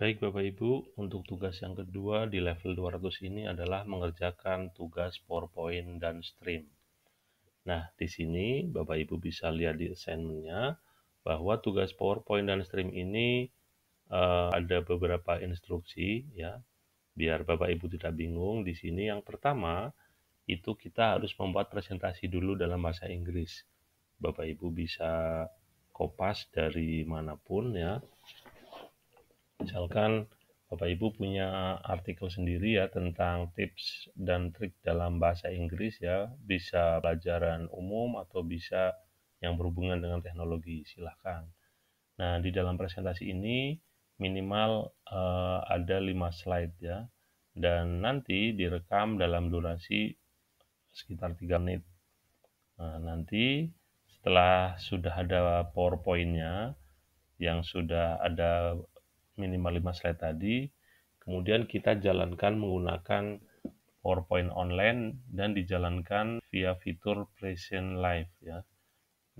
Baik Bapak Ibu, untuk tugas yang kedua di level 200 ini adalah mengerjakan tugas PowerPoint dan Stream. Nah, di sini Bapak Ibu bisa lihat di assignment-nya bahwa tugas PowerPoint dan Stream ini uh, ada beberapa instruksi ya. Biar Bapak Ibu tidak bingung, di sini yang pertama itu kita harus membuat presentasi dulu dalam bahasa Inggris. Bapak Ibu bisa kopas dari manapun ya Misalkan Bapak Ibu punya artikel sendiri ya tentang tips dan trik dalam bahasa Inggris ya, bisa pelajaran umum atau bisa yang berhubungan dengan teknologi, silahkan. Nah, di dalam presentasi ini minimal uh, ada 5 slide ya, dan nanti direkam dalam durasi sekitar 3 menit. Nah, nanti setelah sudah ada PowerPoint-nya, yang sudah ada minimal 5 slide tadi, kemudian kita jalankan menggunakan PowerPoint online dan dijalankan via fitur Present Live ya.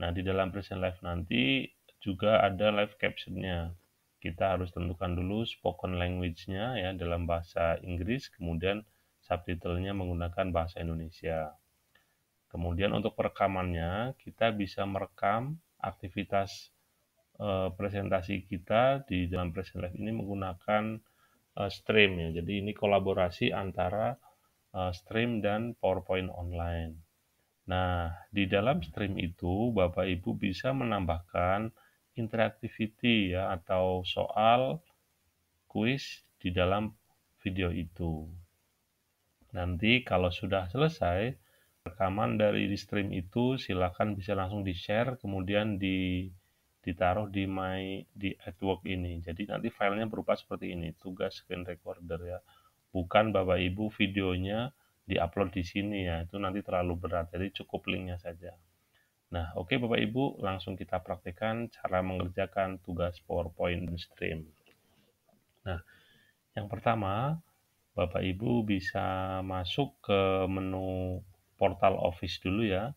Nah, di dalam Present Live nanti juga ada live captionnya. Kita harus tentukan dulu spoken language-nya ya dalam bahasa Inggris, kemudian subtitle-nya menggunakan bahasa Indonesia. Kemudian untuk perekamannya, kita bisa merekam aktivitas Eh, presentasi kita di dalam Present Live ini menggunakan uh, Stream ya. Jadi ini kolaborasi antara uh, Stream dan PowerPoint online. Nah, di dalam Stream itu Bapak Ibu bisa menambahkan interactivity ya atau soal kuis di dalam video itu. Nanti kalau sudah selesai rekaman dari stream itu silakan bisa langsung di-share kemudian di ditaruh di my di AdWork ini. Jadi nanti filenya berupa seperti ini, tugas screen recorder ya. Bukan Bapak Ibu videonya di upload di sini ya, itu nanti terlalu berat. Jadi cukup linknya saja. Nah, oke okay, Bapak Ibu, langsung kita praktekkan cara mengerjakan tugas PowerPoint Stream. Nah, yang pertama, Bapak Ibu bisa masuk ke menu portal Office dulu ya.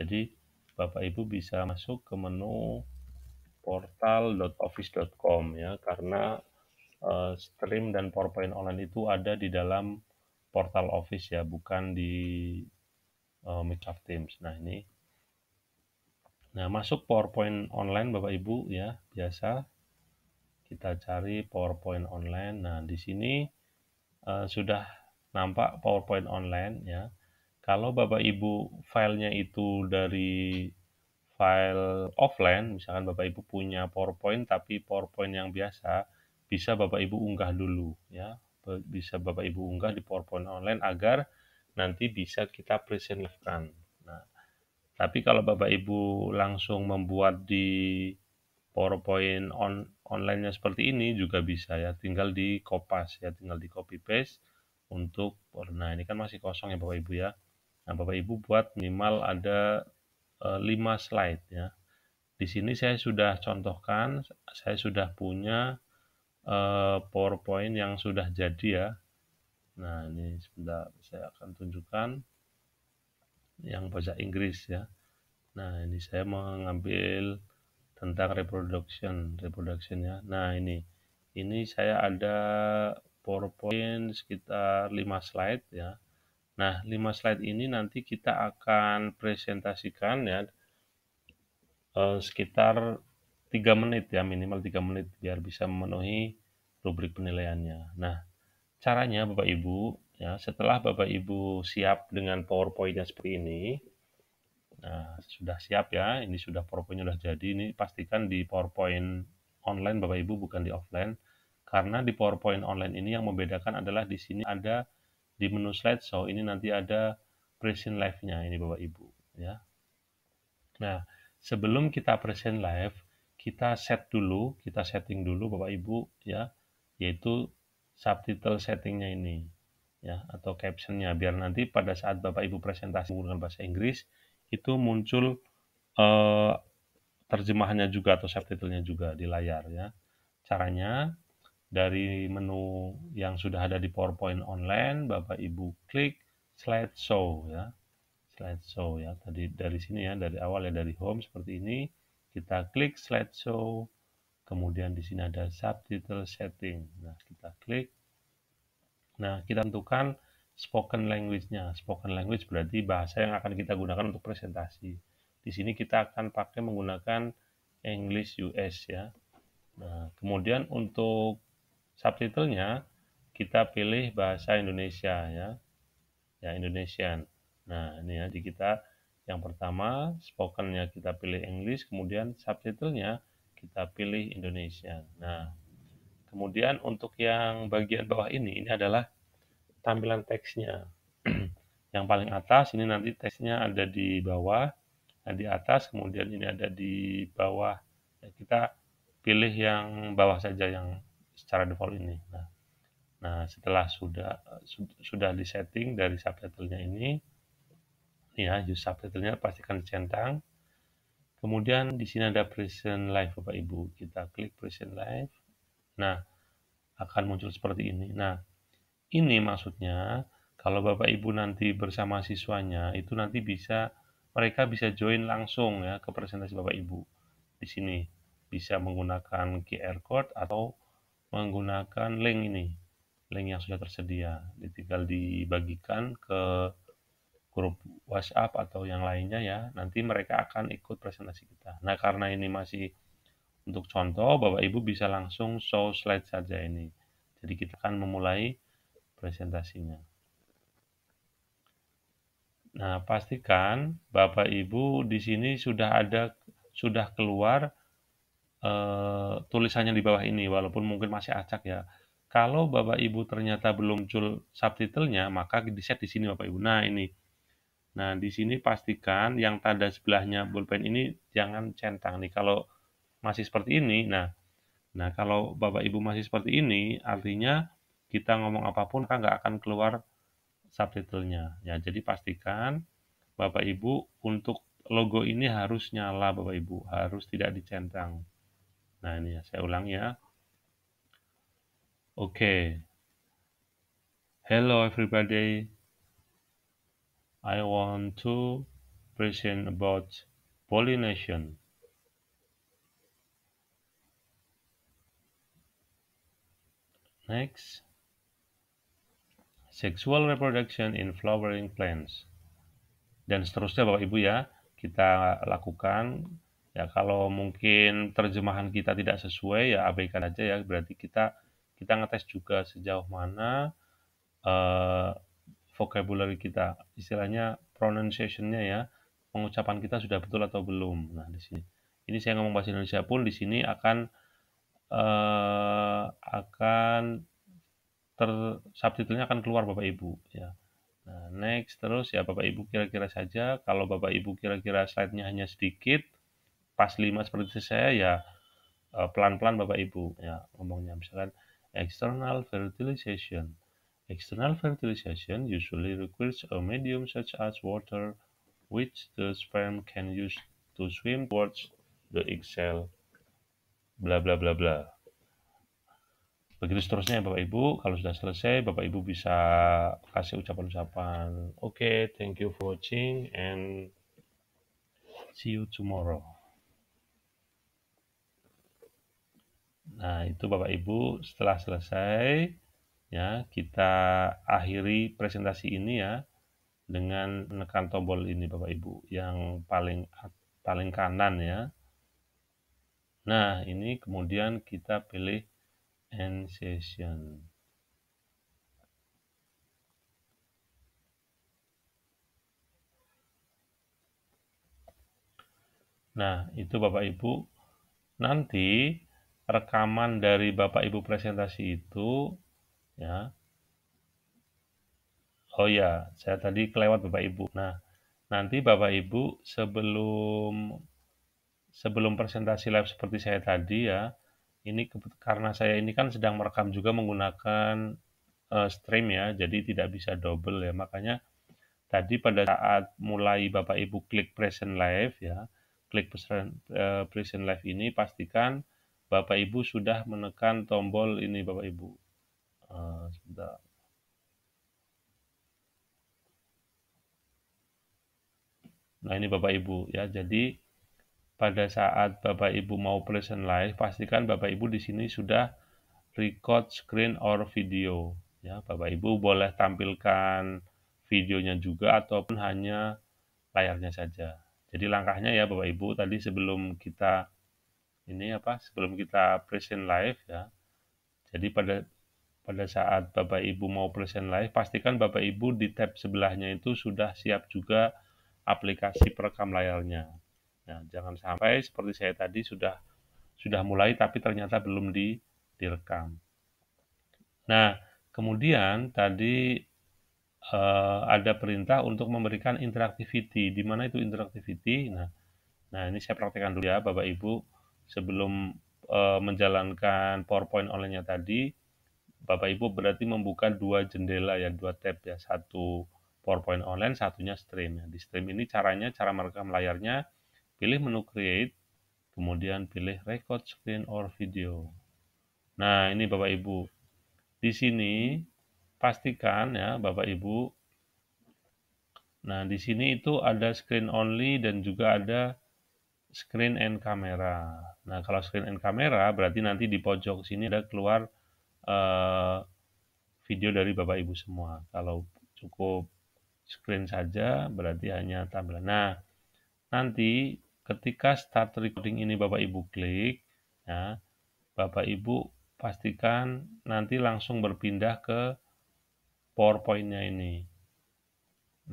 Jadi, Bapak Ibu bisa masuk ke menu portal.office.com ya karena uh, stream dan PowerPoint online itu ada di dalam portal Office ya bukan di uh, Microsoft Teams. Nah ini, nah masuk PowerPoint online Bapak Ibu ya biasa kita cari PowerPoint online. Nah di sini uh, sudah nampak PowerPoint online ya. Kalau Bapak Ibu filenya itu dari file offline, misalkan Bapak Ibu punya PowerPoint tapi PowerPoint yang biasa, bisa Bapak Ibu unggah dulu ya. Bisa Bapak Ibu unggah di PowerPoint online agar nanti bisa kita presentasikan. Nah, tapi kalau Bapak Ibu langsung membuat di PowerPoint on online-nya seperti ini juga bisa ya, tinggal di copas ya, tinggal di copy paste untuk nah ini kan masih kosong ya Bapak Ibu ya. Nah, Bapak Ibu buat minimal ada 5 eh, slide ya. Di sini saya sudah contohkan, saya sudah punya eh, PowerPoint yang sudah jadi ya. Nah, ini sebentar saya akan tunjukkan yang bahasa Inggris ya. Nah, ini saya mengambil tentang reproduction, reproduction ya. Nah, ini ini saya ada PowerPoint sekitar 5 slide ya. Nah, 5 slide ini nanti kita akan presentasikan ya eh, sekitar 3 menit ya, minimal 3 menit biar bisa memenuhi rubrik penilaiannya. Nah, caranya Bapak Ibu, ya setelah Bapak Ibu siap dengan PowerPoint-nya seperti ini, nah sudah siap ya, ini sudah PowerPoint-nya sudah jadi, ini pastikan di PowerPoint online Bapak Ibu bukan di offline, karena di PowerPoint online ini yang membedakan adalah di sini ada di menu slideshow ini nanti ada present live-nya ini Bapak Ibu ya. Nah, sebelum kita present live, kita set dulu, kita setting dulu Bapak Ibu ya, yaitu subtitle settingnya ini ya atau captionnya biar nanti pada saat Bapak Ibu presentasi menggunakan bahasa Inggris itu muncul eh, terjemahannya juga atau subtitlenya juga di layar ya. Caranya dari menu yang sudah ada di PowerPoint online, Bapak Ibu klik slideshow ya. Slideshow ya. Tadi dari sini ya, dari awal ya dari home seperti ini, kita klik slideshow. Kemudian di sini ada subtitle setting. Nah, kita klik. Nah, kita tentukan spoken language-nya. Spoken language berarti bahasa yang akan kita gunakan untuk presentasi. Di sini kita akan pakai menggunakan English US ya. Nah, kemudian untuk subtitlenya kita pilih bahasa Indonesia ya. Ya Indonesian. Nah, ini ya di kita yang pertama spokennya kita pilih English, kemudian subtitlenya kita pilih Indonesia. Nah, kemudian untuk yang bagian bawah ini ini adalah tampilan teksnya. yang paling atas ini nanti teksnya ada di bawah, nah, di atas kemudian ini ada di bawah. Ya, kita pilih yang bawah saja yang secara default ini. Nah, nah setelah sudah su sudah disetting dari subtitlenya ini, ya use subtitlenya pastikan centang. Kemudian di sini ada present live Bapak Ibu. Kita klik present live. Nah, akan muncul seperti ini. Nah, ini maksudnya kalau Bapak Ibu nanti bersama siswanya itu nanti bisa mereka bisa join langsung ya ke presentasi Bapak Ibu di sini bisa menggunakan QR code atau menggunakan link ini, link yang sudah tersedia. Tinggal dibagikan ke grup WhatsApp atau yang lainnya ya. Nanti mereka akan ikut presentasi kita. Nah, karena ini masih untuk contoh, Bapak Ibu bisa langsung show slide saja ini. Jadi kita akan memulai presentasinya. Nah, pastikan Bapak Ibu di sini sudah ada sudah keluar uh, tulisannya di bawah ini, walaupun mungkin masih acak ya. Kalau Bapak Ibu ternyata belum muncul subtitlenya, maka di set di sini Bapak Ibu. Nah ini, nah di sini pastikan yang tanda sebelahnya bullpen ini jangan centang nih. Kalau masih seperti ini, nah, nah kalau Bapak Ibu masih seperti ini, artinya kita ngomong apapun kan nggak akan keluar subtitlenya. Ya, jadi pastikan Bapak Ibu untuk logo ini harus nyala Bapak Ibu, harus tidak dicentang. Nah ini ya, saya ulang ya. Oke. Okay. Hello everybody. I want to present about pollination. Next. Sexual reproduction in flowering plants. Dan seterusnya Bapak Ibu ya, kita lakukan Ya kalau mungkin terjemahan kita tidak sesuai ya abaikan aja ya. Berarti kita kita ngetes juga sejauh mana uh, vocabulary kita, istilahnya pronunciation-nya ya, pengucapan kita sudah betul atau belum. Nah, di sini. Ini saya ngomong bahasa Indonesia pun di sini akan uh, akan ter subtitlenya akan keluar Bapak Ibu ya. Nah, next terus ya Bapak Ibu kira-kira saja kalau Bapak Ibu kira-kira slide-nya hanya sedikit pas 5 seperti saya ya eh, pelan-pelan Bapak Ibu ya ngomongnya misalkan external fertilization. External fertilization usually requires a medium such as water which the sperm can use to swim towards the egg cell bla bla bla bla. Begitu seterusnya Bapak Ibu, kalau sudah selesai Bapak Ibu bisa kasih ucapan-ucapan. Oke, okay, thank you for watching and see you tomorrow. Nah, itu Bapak Ibu setelah selesai ya, kita akhiri presentasi ini ya dengan menekan tombol ini Bapak Ibu yang paling paling kanan ya. Nah, ini kemudian kita pilih end session. Nah, itu Bapak Ibu. Nanti rekaman dari Bapak Ibu presentasi itu ya. Oh ya, saya tadi kelewat Bapak Ibu. Nah, nanti Bapak Ibu sebelum sebelum presentasi live seperti saya tadi ya, ini karena saya ini kan sedang merekam juga menggunakan uh, stream ya, jadi tidak bisa double ya. Makanya tadi pada saat mulai Bapak Ibu klik present live ya, klik present, uh, present live ini pastikan Bapak Ibu sudah menekan tombol ini Bapak Ibu. Uh, Nah ini Bapak Ibu ya. Jadi pada saat Bapak Ibu mau present live, pastikan Bapak Ibu di sini sudah record screen or video. Ya, Bapak Ibu boleh tampilkan videonya juga ataupun hanya layarnya saja. Jadi langkahnya ya Bapak Ibu tadi sebelum kita ini apa sebelum kita present live ya. Jadi pada pada saat Bapak Ibu mau present live, pastikan Bapak Ibu di tab sebelahnya itu sudah siap juga aplikasi perekam layarnya. Nah, jangan sampai seperti saya tadi sudah sudah mulai tapi ternyata belum di, direkam. Nah, kemudian tadi eh, ada perintah untuk memberikan interactivity. Di mana itu interactivity? Nah, nah ini saya praktekkan dulu ya Bapak Ibu sebelum uh, menjalankan PowerPoint online-nya tadi, Bapak Ibu berarti membuka dua jendela ya, dua tab ya, satu PowerPoint online, satunya stream. Ya. Di stream ini caranya, cara merekam layarnya, pilih menu create, kemudian pilih record screen or video. Nah, ini Bapak Ibu. Di sini pastikan ya Bapak Ibu. Nah, di sini itu ada screen only dan juga ada screen and camera. Nah, kalau screen and camera berarti nanti di pojok sini ada keluar uh, video dari Bapak Ibu semua. Kalau cukup screen saja berarti hanya tampilan. Nah, nanti ketika start recording ini Bapak Ibu klik, ya, Bapak Ibu pastikan nanti langsung berpindah ke PowerPoint-nya ini.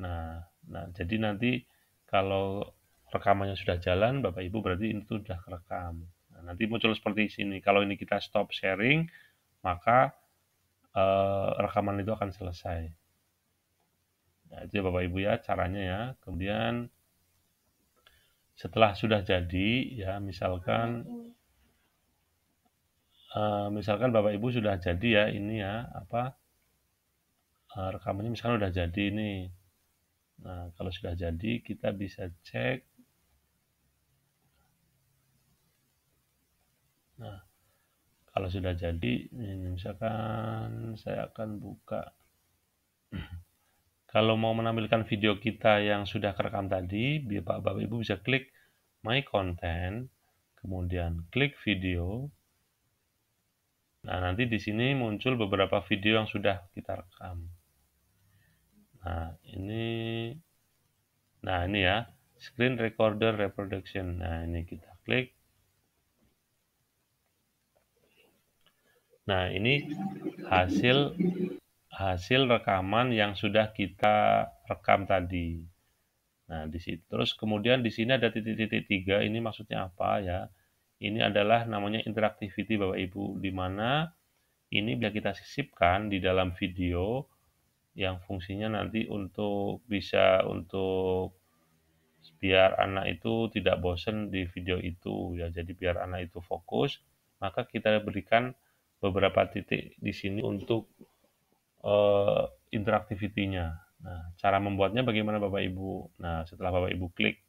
Nah, nah jadi nanti kalau rekamannya sudah jalan, Bapak Ibu berarti itu sudah rekam. Nah, nanti muncul seperti ini, Kalau ini kita stop sharing, maka eh, rekaman itu akan selesai. Nah, itu ya Bapak Ibu ya caranya ya. Kemudian setelah sudah jadi ya misalkan eh, misalkan Bapak Ibu sudah jadi ya ini ya apa eh, rekamannya misalkan sudah jadi ini. Nah, kalau sudah jadi kita bisa cek Nah, kalau sudah jadi, ini misalkan saya akan buka. Kalau mau menampilkan video kita yang sudah kerekam tadi, Bapak Bapak Ibu bisa klik My Content, kemudian klik video. Nah, nanti di sini muncul beberapa video yang sudah kita rekam. Nah, ini Nah, ini ya, screen recorder reproduction. Nah, ini kita klik Nah, ini hasil hasil rekaman yang sudah kita rekam tadi. Nah, di situ terus kemudian di sini ada titik-titik tiga. Ini maksudnya apa ya? Ini adalah namanya interactivity Bapak Ibu, di mana ini bisa kita sisipkan di dalam video yang fungsinya nanti untuk bisa untuk biar anak itu tidak bosen di video itu ya. Jadi biar anak itu fokus, maka kita berikan beberapa titik di sini untuk uh, interaktivitinya. Nah, cara membuatnya bagaimana Bapak Ibu? Nah, setelah Bapak Ibu klik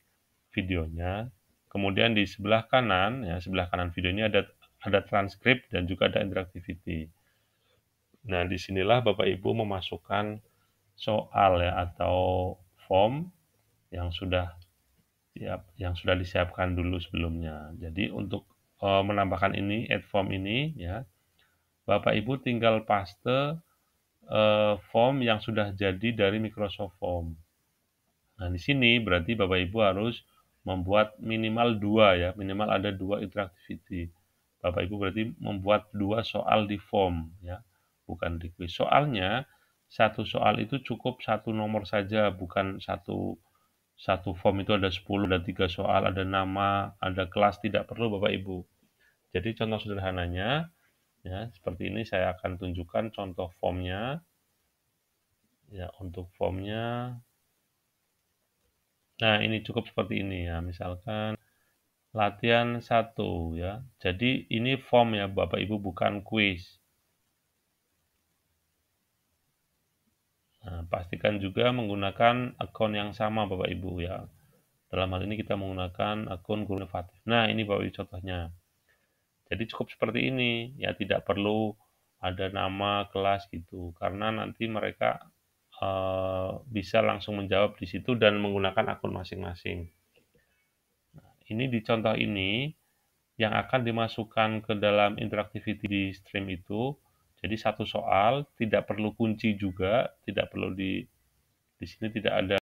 videonya, kemudian di sebelah kanan ya, sebelah kanan videonya ada ada transkrip dan juga ada interaktiviti. Nah, disinilah Bapak Ibu memasukkan soal ya atau form yang sudah siap yang sudah disiapkan dulu sebelumnya. Jadi untuk uh, menambahkan ini add form ini ya Bapak Ibu tinggal paste eh, form yang sudah jadi dari Microsoft Form. Nah, di sini berarti Bapak Ibu harus membuat minimal dua ya, minimal ada dua interactivity. Bapak Ibu berarti membuat dua soal di form ya, bukan di quiz. Soalnya satu soal itu cukup satu nomor saja, bukan satu satu form itu ada 10, ada tiga soal, ada nama, ada kelas, tidak perlu Bapak Ibu. Jadi contoh sederhananya, Ya, seperti ini saya akan tunjukkan contoh formnya. Ya, untuk formnya. Nah, ini cukup seperti ini ya. Misalkan latihan satu ya. Jadi ini form ya Bapak Ibu bukan quiz. Nah, pastikan juga menggunakan akun yang sama Bapak Ibu ya. Dalam hal ini kita menggunakan akun guru inovatif. Nah, ini Bapak Ibu contohnya. Jadi cukup seperti ini, ya tidak perlu ada nama kelas gitu, karena nanti mereka uh, bisa langsung menjawab di situ dan menggunakan akun masing-masing. Nah, ini di contoh ini yang akan dimasukkan ke dalam interactivity di stream itu. Jadi satu soal, tidak perlu kunci juga, tidak perlu di di sini tidak ada